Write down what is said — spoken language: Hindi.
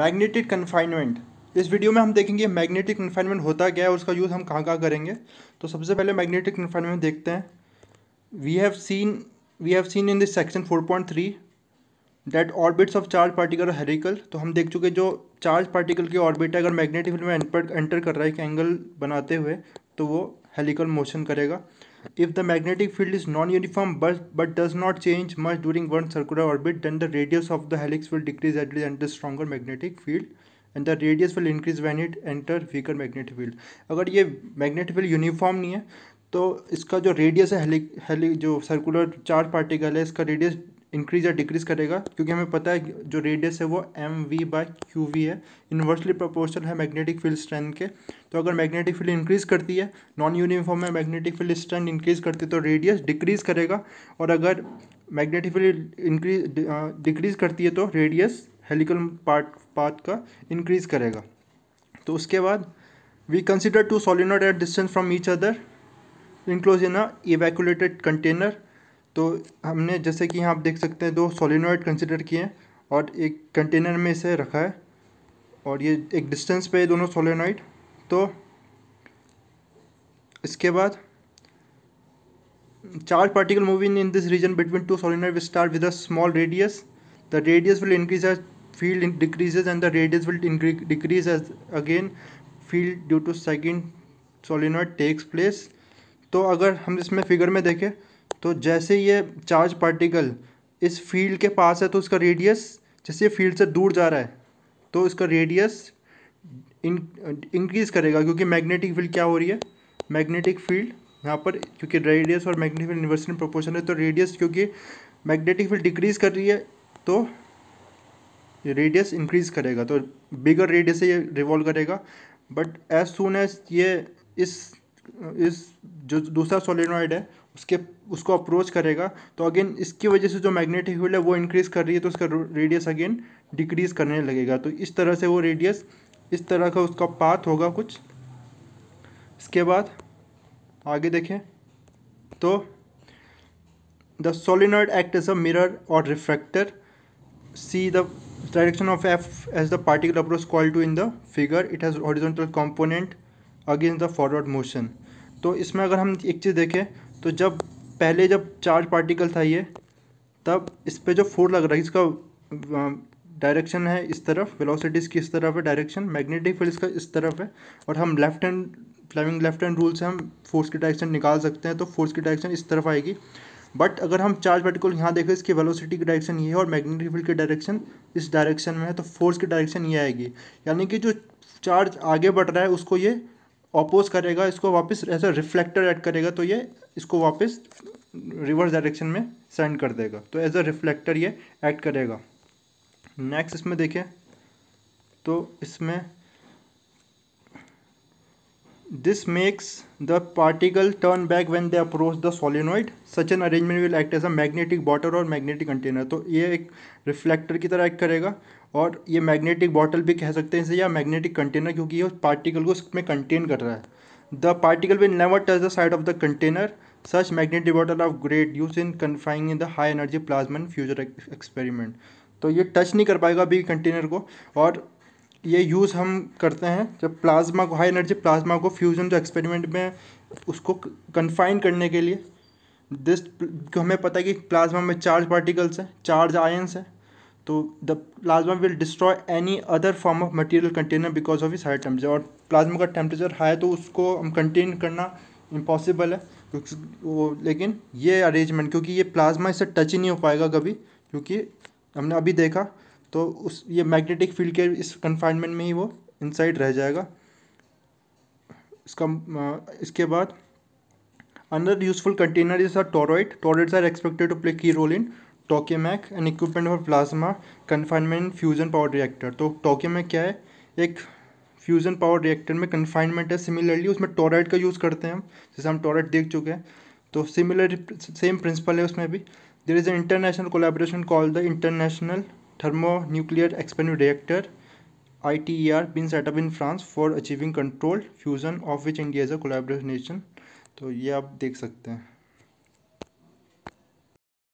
मैग्नेटिक कन्फाइनमेंट इस वीडियो में हम देखेंगे मैग्नेटिक कन्फाइनमेंट होता क्या है और उसका यूज़ हम कहाँ कहाँ करेंगे तो सबसे पहले मैग्नेटिक कन्फाइनमेंट देखते हैं we have seen we have seen in this section four point three that orbits of charge particle और हेरिकल तो हम देख चुके जो चार्ज पार्टिकल की ऑर्बिट है अगर मैग्नेटिक फील्ड में एंटर कर रहा है एक एंगल बनाते हुए तो वो हेलिकल मोशन करेगा If the magnetic field is non-uniform but, but does not change much during one circular orbit, then the radius of the helix will decrease at least under stronger magnetic field and the radius will increase when it enter weaker magnetic field अगर ये magnetic field uniform नहीं है तो इसका जो radius है हेली हेली जो circular चार particle है इसका radius इंक्रीज या डिक्रीज करेगा क्योंकि हमें पता है जो रेडियस है वो M V by Q V है इन्वर्सली प्रोपोर्शनल है मैग्नेटिक फील्ड स्ट्रेंथ के तो अगर मैग्नेटिक फील्ड इंक्रीज करती है नॉन यूनिफॉर्म में मैग्नेटिक फील्ड स्ट्रेंथ इंक्रीज करती है तो रेडियस डिक्रीज करेगा और अगर मैग्नेटिक फील्ड इंक्रीज डिक्रीज करती है तो रेडियस हेलिकल पार्ट पार्ट का इंक्रीज करेगा तो उसके बाद we consider two solenoid at distance from each other enclose in a evacuated container तो हमने जैसे कि यहाँ आप देख सकते हैं दो सोलिनोइड कंसिडर किए और एक कंटेनर में इसे रखा है और ये एक डिस्टेंस पे दोनों सोलिनोइड तो इसके बाद charge particle moving in this region between two solenoid start with a small radius the radius will increase as field decreases and the radius will decrease as again field due to second solenoid takes place तो अगर हम इसमें फिगर में देखें तो जैसे ये चार्ज पार्टिकल इस फील्ड के पास है तो उसका रेडियस जैसे फील्ड से दूर जा रहा है तो इसका रेडियस इंक्रीज़ करेगा क्योंकि मैग्नेटिक फील्ड क्या हो रही है मैग्नेटिक फील्ड यहाँ पर क्योंकि रेडियस और मैग्नेटिक फील्ड इन्वर्सली प्रोपोर्शन है तो रेडियस क्योंकि मैग्नेटिक फील्ड डिक्रीज़ कर रही है तो ये रेडियस इंक्रीज़ करेगा तो बिगर रेडियस से ये रिवॉल्व करेगा बट एज सुन एज ये इस इस जो दूसरा सोलिनॉइड है उसके उसको अप्रोच करेगा तो अगेन इसकी वजह से जो मैग्नेटिक फील्ड है वो इंक्रीज़ कर रही है तो उसका रेडियस अगेन डिक्रीज़ करने लगेगा तो इस तरह से वो रेडियस इस तरह का उसका पाथ होगा कुछ इसके बाद आगे देखें तो the solenoid act as a mirror और reflector see the direction of F as the particle approach coil two in the figure it has horizontal component again the forward motion तो इसमें अगर हम एक चीज़ देखें तो जब पहले जब चार्ज पार्टिकल था ये तब इस पर जो फोर्स लग रहा है इसका डायरेक्शन है इस तरफ वेलोसिटीज़ की इस तरफ है डायरेक्शन मैग्नेटिक फील्ड का इस तरफ है और हम left hand Fleming left hand rule से हम फोर्स की डायरेक्शन निकाल सकते हैं तो फोर्स की डायरेक्शन इस तरफ आएगी बट अगर हम चार्ज पार्टिकल यहाँ देखें इसकी वेलोसिटी की डायरेक्शन ये है और मैग्नेटिक फील्ड की डायरेक्शन इस डायरेक्शन में है तो फोर्स की डायरेक्शन ये आएगी यानी कि जो चार्ज आगे बढ़ रहा है उसको ये अपोज करेगा इसको वापस एज रिफ्लेक्टर ऐड करेगा तो ये इसको वापस रिवर्स डायरेक्शन में सेंड कर देगा तो एज अ रिफ्लेक्टर ये एक्ट करेगा नेक्स्ट इसमें देखें तो इसमें this makes the particle turn back when the approach the solenoid such an arrangement will act as a magnetic bottle और मैग्नेटिक कंटेनर तो ये एक रिफ्लेक्टर की तरह एक्ट करेगा और ये मैग्नेटिक बॉटल भी कह सकते हैं इसे या मैग्नेटिक कंटेनर क्योंकि ये पार्टिकल को इसमें कंटेन कर रहा है the particle will never touch the side of the container such magnetic bottle of great use in confining in the high energy plasma in future experiment तो ये टच नहीं कर पाएगा अभी कंटेनर को और ये यूज़ हम करते हैं जब प्लाज्मा को हाई एनर्जी प्लाज्मा को फ्यूज़न जो एक्सपेरिमेंट में उसको कन्फाइन करने के लिए दिस हमें पता है कि प्लाज्मा में चार्ज पार्टिकल्स हैं चार्ज आयंस हैं तो the plasma will destroy any other form of material container because of इस हाई टेम्परेचर और प्लाज्मा का टेम्परेचर हाई तो उसको हम कंटेन करना इम्पॉसिबल है क्योंकि वो लेकिन ये अरेंजमेंट क्योंकि ये प्लाज्मा इससे टच ही नहीं हो पाएगा कभी क्योंकि हमने अभी देखा तो उस ये मैग्नेटिक फील्ड के इस कन्फाइनमेंट में ही वो इनसाइड रह जाएगा इसका इसके बाद अंदर useful container is are toroid toroids are expected to play key role in tokamak and equipment for plasma confinement fusion power reactor तो टोकेमैक क्या है एक फ्यूजन पावर रिएक्टर में कन्फाइनमेंट है सिमिलरली उसमें टोराइड का यूज़ करते हैं हम जैसे हम टोराइड देख चुके हैं तो सिमिलर सेम प्रिंसिपल है उसमें भी there is a international collaboration call the international thermonuclear experiment reactor ITER been set up in France for achieving controlled fusion of which India is a collaboration तो ये आप देख सकते हैं